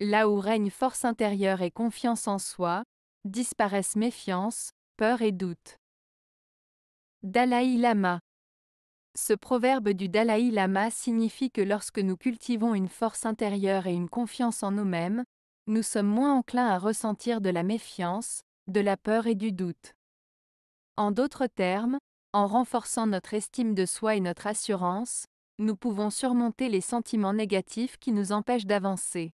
là où règne force intérieure et confiance en soi, disparaissent méfiance, peur et doute. Dalai Lama Ce proverbe du Dalai Lama signifie que lorsque nous cultivons une force intérieure et une confiance en nous-mêmes, nous sommes moins enclins à ressentir de la méfiance, de la peur et du doute. En d'autres termes, en renforçant notre estime de soi et notre assurance, nous pouvons surmonter les sentiments négatifs qui nous empêchent d'avancer.